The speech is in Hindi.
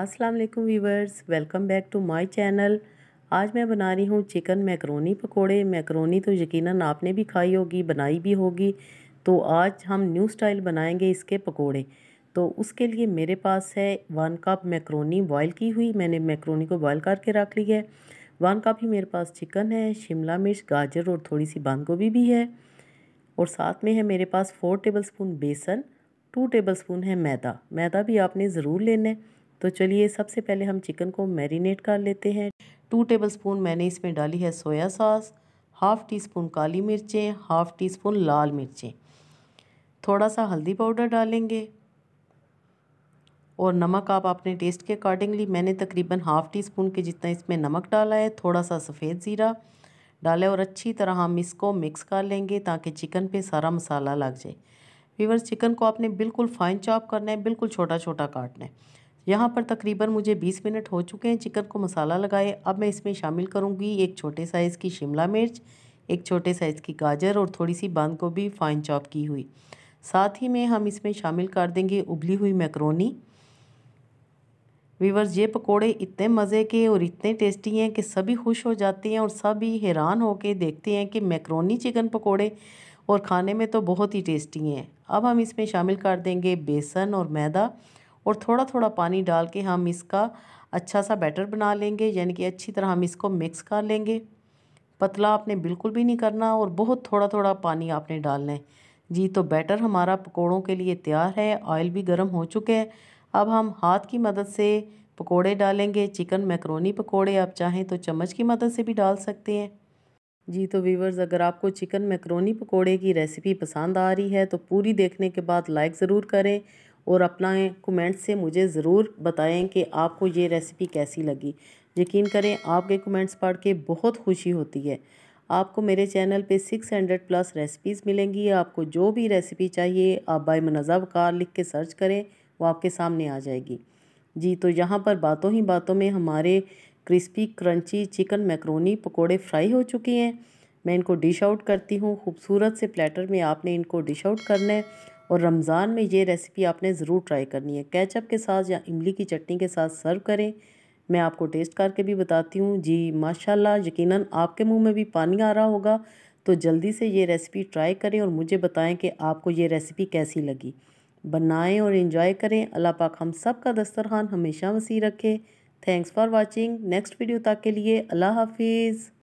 अस्सलाम वालेकुम viewers welcome back to my channel आज मैं बना रही हूँ चिकन मैकरोनी पकोड़े मैकरोनी तो यकीनन आपने भी खाई होगी बनाई भी होगी तो आज हम न्यू स्टाइल बनाएंगे इसके पकोड़े तो उसके लिए मेरे पास है वन कप मैकरोनी बॉयल की हुई मैंने मैकरोनी को बॉयल करके रख ली है वन कप ही मेरे पास चिकन है शिमला मिर्च गाजर और थोड़ी सी बंद गोभी भी है और साथ में है मेरे पास फ़ोर टेबल स्पून बेसन टू टेबल स्पून है मैदा मैदा भी आपने ज़रूर लेना है तो चलिए सबसे पहले हम चिकन को मैरिनेट कर लेते हैं टू टेबल स्पून मैंने इसमें डाली है soya sauce half teaspoon काली मिर्चें हाफ़ टी स्पून लाल मिर्चें थोड़ा सा हल्दी पाउडर डालेंगे और नमक आप अपने टेस्ट के अकॉर्डिंगली मैंने तकरीबन हाफ़ टी स्पून के जितना इसमें नमक डाला है थोड़ा सा सफ़ेद ज़ीरा डाले और अच्छी तरह हम इसको मिक्स कर लेंगे ताकि चिकन पे सारा मसाला लग जाए वीवर्स चिकन को आपने बिल्कुल फाइन चॉप करना है बिल्कुल छोटा छोटा काटना है यहाँ पर तकरीबन मुझे 20 मिनट हो चुके हैं चिकन को मसाला लगाए अब मैं इसमें शामिल करूँगी एक छोटे साइज़ की शिमला मिर्च एक छोटे साइज़ की गाजर और थोड़ी सी बांध को भी फाइन चॉप की हुई साथ ही में हम इसमें शामिल कर देंगे उबली हुई मैक्रोनी वीवर्स ये पकोड़े इतने मज़े के और इतने टेस्टी हैं कि सभी खुश हो जाते हैं और सभी हैरान होकर देखते हैं कि मैक्रोनी चिकन पकोड़े और खाने में तो बहुत ही टेस्टी हैं अब हम इसमें शामिल कर देंगे बेसन और मैदा और थोड़ा थोड़ा पानी डाल के हम इसका अच्छा सा बैटर बना लेंगे यानी कि अच्छी तरह हम इसको मिक्स कर लेंगे पतला आपने बिल्कुल भी नहीं करना और बहुत थोड़ा थोड़ा पानी आपने डालना है जी तो बैटर हमारा पकोड़ों के लिए तैयार है ऑयल भी गर्म हो चुके हैं अब हम हाथ की मदद से पकोड़े डालेंगे चिकन मैक्रोनी पकोड़े आप चाहें तो चम्मच की मदद से भी डाल सकते हैं जी तो वीवर्स अगर आपको चिकन मैक्रोनी पकोड़े की रेसिपी पसंद आ रही है तो पूरी देखने के बाद लाइक ज़रूर करें और अपना कमेंट से मुझे ज़रूर बताएं कि आपको ये रेसिपी कैसी लगी यकीन करें आपके कमेंट्स पढ़ के बहुत खुशी होती है आपको मेरे चैनल पे 600 प्लस रेसिपीज़ मिलेंगी आपको जो भी रेसिपी चाहिए आप बाई मनज़ा वकार लिख के सर्च करें वो आपके सामने आ जाएगी जी तो यहाँ पर बातों ही बातों में हमारे क्रिस्पी क्रंची चिकन मैक्रोनी पकोड़े फ्राई हो चुके हैं मैं इनको डिश आउट करती हूँ खूबसूरत से प्लेटर में आपने इनको डिश आउट करना है और रमज़ान में ये रेसिपी आपने ज़रूर ट्राई करनी है कैचअप के साथ या इमली की चटनी के साथ सर्व करें मैं आपको टेस्ट करके भी बताती हूँ जी माशाल्लाह यकीनन आपके मुंह में भी पानी आ रहा होगा तो जल्दी से ये रेसिपी ट्राई करें और मुझे बताएं कि आपको ये रेसिपी कैसी लगी बनाएं और इन्जॉय करें अल्लाह पाक हम सब का दस्तरखान हमेशा वसी रखे thanks for watching next video तक के लिए अल्लाह हाफिज़